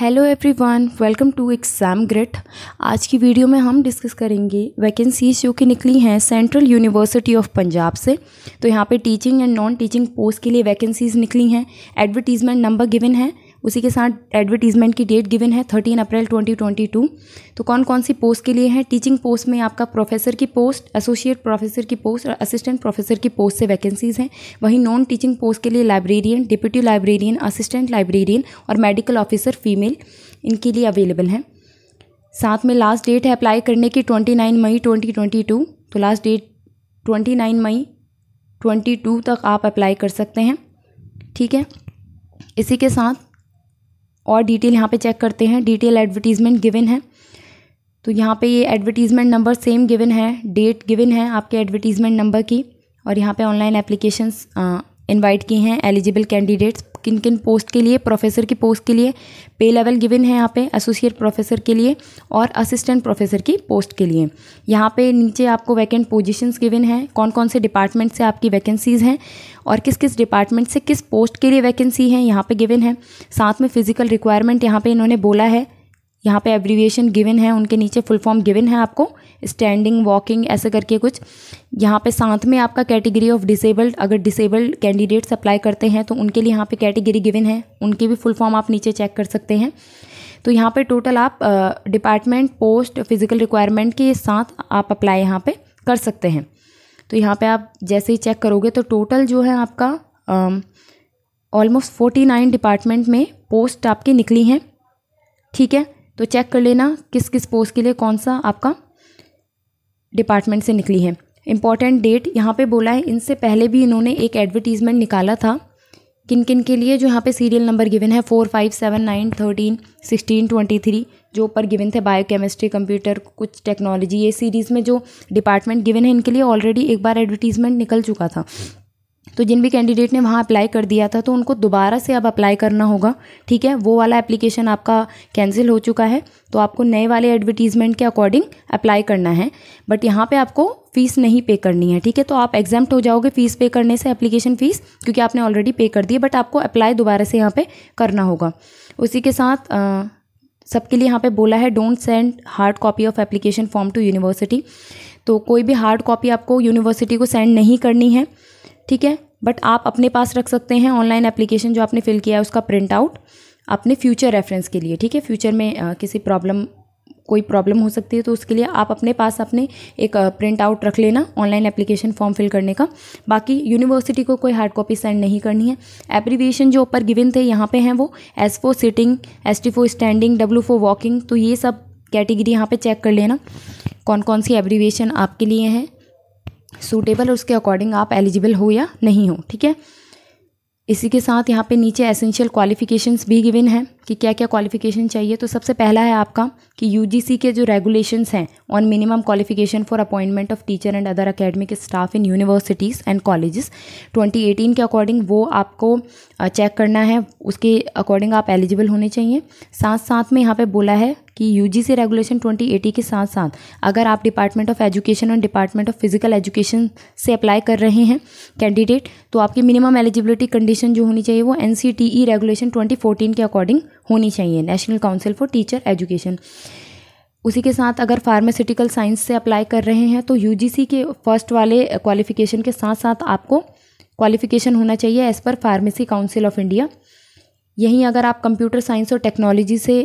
hello everyone welcome to exam grit आज की video में हम डिस्कस करेंगे वैकेंसीज जो कि निकली हैं सेंट्रल यूनिवर्सिटी ऑफ पंजाब से तो यहाँ पे teaching and non teaching post के लिए वैकेंसीज निकली हैं एडवर्टीज़मेंट नंबर गिवन है उसी के साथ एडवर्टीजमेंट की डेट गिवन है thirteen April twenty twenty two तो कौन कौन सी पोस्ट के लिए हैं टीचिंग पोस्ट में आपका प्रोफेसर की पोस्ट एसोसिएट प्रोफेसर की पोस्ट और असिस्टेंट प्रोफेसर की पोस्ट से वैकेंसीज़ हैं वहीं नॉन टीचिंग पोस्ट के लिए librarian deputy librarian assistant librarian और मेडिकल ऑफिसर फीमेल इनके लिए अवेलेबल हैं साथ में लास्ट डेट है अप्लाई करने की twenty nine May twenty twenty two तो last date twenty nine May twenty two तक आप अप्लाई कर सकते हैं ठीक है इसी के साथ और डिटेल यहाँ पे चेक करते हैं डिटेल एडवर्टीज़मेंट गिवन है तो यहाँ पे ये एडवर्टीज़मेंट नंबर सेम गिवन है डेट गिवन है आपके एडवर्टीज़मेंट नंबर की और यहाँ पे ऑनलाइन एप्लीकेशंस इनवाइट की हैं एलिजिबल कैंडिडेट्स किन किन पोस्ट के लिए प्रोफेसर की पोस्ट के लिए पे लेवल गिवन है यहाँ पे एसोसिएट प्रोफेसर के लिए और असिस्टेंट प्रोफेसर की पोस्ट के लिए यहाँ पे नीचे आपको वैकेंट पोजीशंस गिवन है कौन कौन से डिपार्टमेंट से आपकी वैकेंसीज़ हैं और किस किस डिपार्टमेंट से किस पोस्ट के लिए वैकेंसी हैं यहाँ पे गिवन है साथ में फ़िज़िकल रिक्वायरमेंट यहाँ पे इन्होंने बोला है यहाँ पे एब्रीविएशन गिवन है उनके नीचे फुल फॉर्म गिवन है आपको स्टैंडिंग वॉकिंग ऐसे करके कुछ यहाँ पे साथ में आपका कैटेगरी ऑफ डिसेबल्ड अगर डिसेबल्ड कैंडिडेट्स अप्लाई करते हैं तो उनके लिए यहाँ पे कैटेगरी गिवन है उनके भी फुल फॉर्म आप नीचे चेक कर सकते हैं तो यहाँ पे टोटल आप डिपार्टमेंट पोस्ट फिजिकल रिक्वायरमेंट के साथ आप अप्लाई यहाँ पर कर सकते हैं तो यहाँ पर आप जैसे ही चेक करोगे तो टोटल जो है आपका ऑलमोस्ट फोर्टी नाइन डिपार्टमेंट में पोस्ट आपकी निकली हैं ठीक है तो चेक कर लेना किस किस पोस्ट के लिए कौन सा आपका डिपार्टमेंट से निकली है इम्पॉर्टेंट डेट यहाँ पे बोला है इनसे पहले भी इन्होंने एक एडवर्टीज़मेंट निकाला था किन किन के लिए जो यहाँ पे सीरियल नंबर गिवन है four five seven nine thirteen sixteen twenty three जो ऊपर गिवन थे बायो केमिस्ट्री कंप्यूटर कुछ टेक्नोलॉजी ये सीरीज़ में जो डिपार्टमेंट गिवन है इनके लिए ऑलरेडी एक बार एडवर्टीज़मेंट निकल चुका था तो जिन भी कैंडिडेट ने वहाँ अप्लाई कर दिया था तो उनको दोबारा से अब अप्लाई करना होगा ठीक है वो वाला एप्लीकेशन आपका कैंसिल हो चुका है तो आपको नए वाले एडवर्टीज़मेंट के अकॉर्डिंग अप्लाई करना है बट यहाँ पे आपको फ़ीस नहीं पे करनी है ठीक है तो आप एग्जाम्ट हो जाओगे फ़ीस पे करने से एप्लीकेशन फ़ीस क्योंकि आपने ऑलरेडी पे कर दी है बट आपको अप्लाई दोबारा से यहाँ पर करना होगा उसी के साथ आ, सबके लिए यहाँ पे बोला है don't send hard copy of application form to university तो कोई भी हार्ड कॉपी आपको यूनिवर्सिटी को सेंड नहीं करनी है ठीक है बट आप अपने पास रख सकते हैं ऑनलाइन एप्लीकेशन जो आपने फिल किया है उसका प्रिंट आउट अपने फ्यूचर रेफरेंस के लिए ठीक है फ्यूचर में आ, किसी प्रॉब्लम कोई प्रॉब्लम हो सकती है तो उसके लिए आप अपने पास अपने एक प्रिंट आउट रख लेना ऑनलाइन एप्लीकेशन फॉर्म फिल करने का बाकी यूनिवर्सिटी को कोई हार्ड कॉपी सेंड नहीं करनी है एप्रीविएशन जो ऊपर गिविन थे यहाँ पे हैं वो S for sitting S T for standing W for walking तो ये सब कैटेगरी यहाँ पे चेक कर लेना कौन कौन सी एब्रीविएशन आपके लिए हैं सूटेबल और उसके अकॉर्डिंग आप एलिजिबल हो या नहीं हो ठीक है इसी के साथ यहाँ पे नीचे एसेंशियल क्वालिफिकेशंस भी गिवन हैं कि क्या क्या क्वालिफिकेशन चाहिए तो सबसे पहला है आपका कि यूजीसी के जो रेगुलेशंस हैं on minimum qualification for appointment of teacher and other academic staff in universities and colleges 2018 के अकॉर्डिंग वो आपको चेक करना है उसके अकॉर्डिंग आप एलिजिबल होने चाहिए साथ साथ में यहाँ पर बोला है कि यूजीसी रेगुलेशन 2080 के साथ साथ अगर आप डिपार्टमेंट ऑफ एजुकेशन और डिपार्टमेंट ऑफ फिजिकल एजुकेशन से अप्लाई कर रहे हैं कैंडिडेट तो आपकी मिनिमम एलिजिबिलिटी कंडीशन जो होनी चाहिए वो एन रेगुलेशन ट्वेंटी के अकॉर्डिंग होनी चाहिए national council for teacher education उसी के साथ अगर फार्मास्यूटिकल साइंस से अप्लाई कर रहे हैं तो यूजीसी के फर्स्ट वाले क्वालिफिकेशन के साथ साथ आपको क्वालिफिकेशन होना चाहिए as per pharmacy council of India यहीं अगर आप कंप्यूटर साइंस और टेक्नोलॉजी से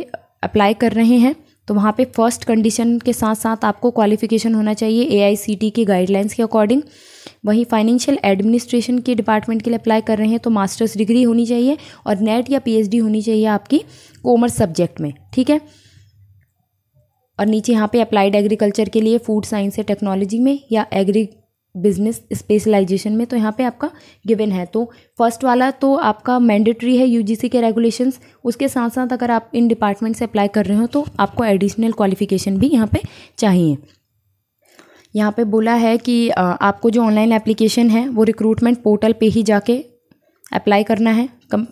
अप्लाई कर रहे हैं तो वहाँ पे फर्स्ट कंडीशन के साथ साथ आपको क्वालिफिकेशन होना चाहिए ए के गाइडलाइंस के अकॉर्डिंग वहीं फाइनेंशियल एडमिनिस्ट्रेशन के डिपार्टमेंट के लिए अप्लाई कर रहे हैं तो मास्टर्स डिग्री होनी चाहिए और नेट e या पीएचडी होनी चाहिए आपकी कॉमर्स सब्जेक्ट में ठीक है और नीचे यहाँ पे अप्लाइड एग्रीकल्चर के लिए फूड साइंस या टेक्नोलॉजी में या एग्री बिजनेस स्पेशलाइजेशन में तो यहाँ पे आपका गिवन है तो फर्स्ट वाला तो आपका मैंडेटरी है यूजीसी के रेगुलेशंस उसके साथ साथ अगर आप इन डिपार्टमेंट से अप्लाई कर रहे हो तो आपको एडिशनल क्वालिफिकेशन भी यहाँ पे चाहिए यहाँ पे बोला है कि आपको जो ऑनलाइन एप्लीकेशन है वो रिक्रूटमेंट पोर्टल पे ही जाके अप्लाई करना है कम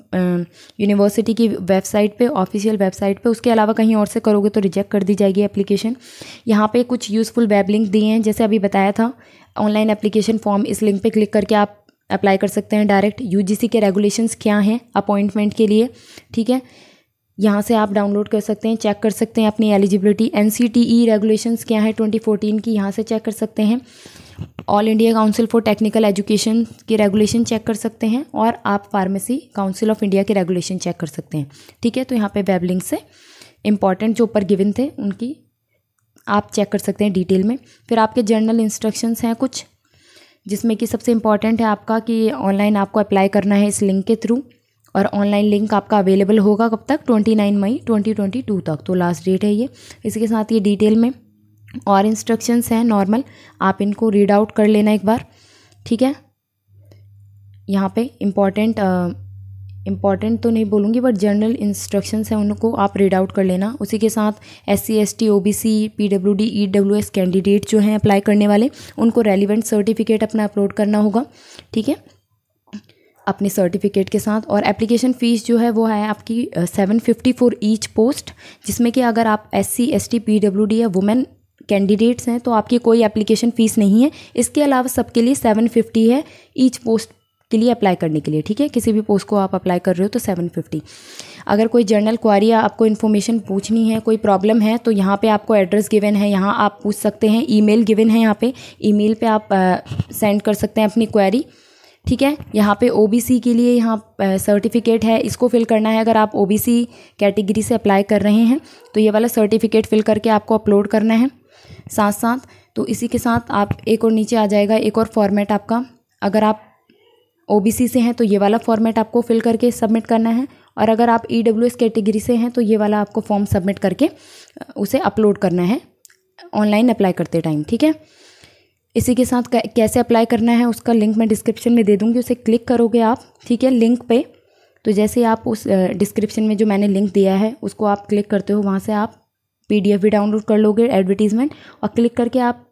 यूनिवर्सिटी की वेबसाइट पे ऑफिशियल वेबसाइट पे उसके अलावा कहीं और से करोगे तो रिजेक्ट कर दी जाएगी एप्लीकेशन यहाँ पे कुछ यूज़फुल वेब लिंक दिए हैं जैसे अभी बताया था ऑनलाइन एप्लीकेशन फॉर्म इस लिंक पे क्लिक करके आप अप्लाई कर सकते हैं डायरेक्ट यूजीसी के रेगुलेशंस क्या हैं अपॉइंटमेंट के लिए ठीक है यहाँ से आप डाउनलोड कर सकते हैं चेक कर सकते हैं अपनी eligibility N C T E regulations क्या है ट्वेंटी फोर्टीन की यहाँ से चेक कर सकते हैं all India council for technical education की रेगुलेशन चेक कर सकते हैं और आप फार्मेसी काउंसिल ऑफ इंडिया के रेगुलेशन चेक कर सकते हैं ठीक है तो यहाँ पर वेब लिंक से इंपॉर्टेंट जो ऊपर गिविन थे उनकी आप चेक कर सकते हैं डिटेल में फिर आपके जर्नल इंस्ट्रक्शंस हैं कुछ जिसमें कि सबसे इम्पॉर्टेंट है आपका कि ऑनलाइन आपको अप्लाई करना है इस लिंक के थ्रू और ऑनलाइन लिंक आपका अवेलेबल होगा कब तक 29 मई 2022 तक तो लास्ट डेट है ये इसके साथ ये डिटेल में और इंस्ट्रक्शंस हैं नॉर्मल आप इनको रीड आउट कर लेना एक बार ठीक है यहाँ पे इम्पॉर्टेंट इंपॉर्टेंट तो नहीं बोलूँगी बट जनरल इंस्ट्रक्शंस हैं उनको आप रीड आउट कर लेना उसी के साथ S C S T O B C P W D E W S candidate जो हैं अप्लाई करने वाले उनको रेलिवेंट सर्टिफिकेट अपना अपलोड करना होगा ठीक है अपने सर्टिफिकेट के साथ और एप्लीकेशन फ़ीस जो है वो है आपकी seven fifty for each post जिसमें कि अगर आप S C S T P W D या वुमेन कैंडिडेट्स हैं तो आपकी कोई एप्लीकेशन फ़ीस नहीं है इसके अलावा सबके लिए सेवन फिफ्टी है ईच पोस्ट के लिए अप्लाई करने के लिए ठीक है किसी भी पोस्ट को आप अप्लाई कर रहे हो तो सेवन फिफ्टी अगर कोई जर्नल क्वारी या आपको इन्फॉर्मेशन पूछनी है कोई प्रॉब्लम है तो यहाँ पे आपको एड्रेस गिवन है यहाँ आप पूछ सकते हैं ईमेल गिवन है यहाँ पे ईमेल पे आप सेंड कर सकते हैं अपनी क्वारी ठीक है यहाँ पे ओबीसी के लिए यहाँ सर्टिफिकेट है इसको फिल करना है अगर आप ओबीसी कैटेगरी से अप्लाई कर रहे हैं तो ये वाला सर्टिफिकेट फिल करके आपको अपलोड करना है साथ साथ तो इसी के साथ आप एक और नीचे आ जाएगा एक और फॉर्मेट आपका अगर आप ओबीसी से हैं तो ये वाला फॉर्मेट आपको फिल करके सबमिट करना है और अगर आप ई e कैटेगरी से हैं तो ये वाला आपको फॉर्म सबमिट करके उसे अपलोड करना है ऑनलाइन अप्लाई करते टाइम ठीक है इसी के साथ कैसे अप्लाई करना है उसका लिंक मैं डिस्क्रिप्शन में दे दूँगी उसे क्लिक करोगे आप ठीक है लिंक पे तो जैसे आप उस डिस्क्रिप्शन में जो मैंने लिंक दिया है उसको आप क्लिक करते हो वहाँ से आप पीडीएफ भी डाउनलोड कर लोगे एडवर्टीज़मेंट और क्लिक करके आप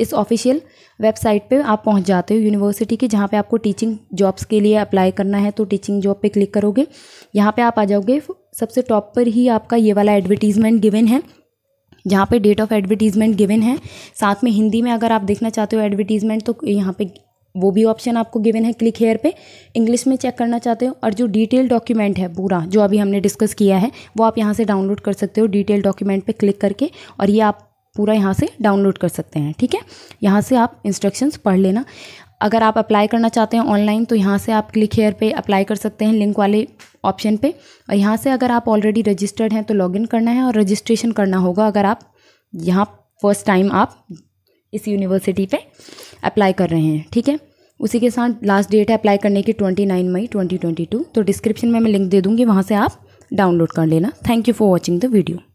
इस ऑफिशियल वेबसाइट पे आप पहुंच जाते हो यूनिवर्सिटी के जहाँ पे आपको टीचिंग जॉब्स के लिए अप्लाई करना है तो टीचिंग जॉब पे क्लिक करोगे यहाँ पे आप आ जाओगे सबसे टॉप पर ही आपका ये वाला एडवर्टीज़मेंट गिवन है जहाँ पे डेट ऑफ एडवर्टीज़मेंट गिवन है साथ में हिंदी में अगर आप देखना चाहते हो एडवर्टीज़मेंट तो यहाँ पे वो भी ऑप्शन आपको गिवन है क्लिक हेयर पे इंग्लिश में चेक करना चाहते हो और जो डिटेल डॉक्यूमेंट है पूरा जो अभी हमने डिस्कस किया है वो आप यहाँ से डाउनलोड कर सकते हो डिटेल डॉक्यूमेंट पे क्लिक करके और ये आप पूरा यहाँ से डाउनलोड कर सकते हैं ठीक है यहाँ से आप इंस्ट्रक्शंस पढ़ लेना अगर आप अप्लाई करना चाहते हैं ऑनलाइन तो यहाँ से आप क्लिक हेयर पे अप्लाई कर सकते हैं लिंक वाले ऑप्शन पे और यहाँ से अगर आप ऑलरेडी रजिस्टर्ड हैं तो लॉगिन करना है और रजिस्ट्रेशन करना होगा अगर आप यहाँ फर्स्ट टाइम आप इस यूनिवर्सिटी पे अप्लाई कर रहे हैं ठीक है उसी के साथ लास्ट डेट है अप्लाई करने की twenty nine May twenty twenty two तो डिस्क्रिप्शन में मैं लिंक दे दूँगी वहाँ से आप डाउनलोड कर लेना thank you for watching the video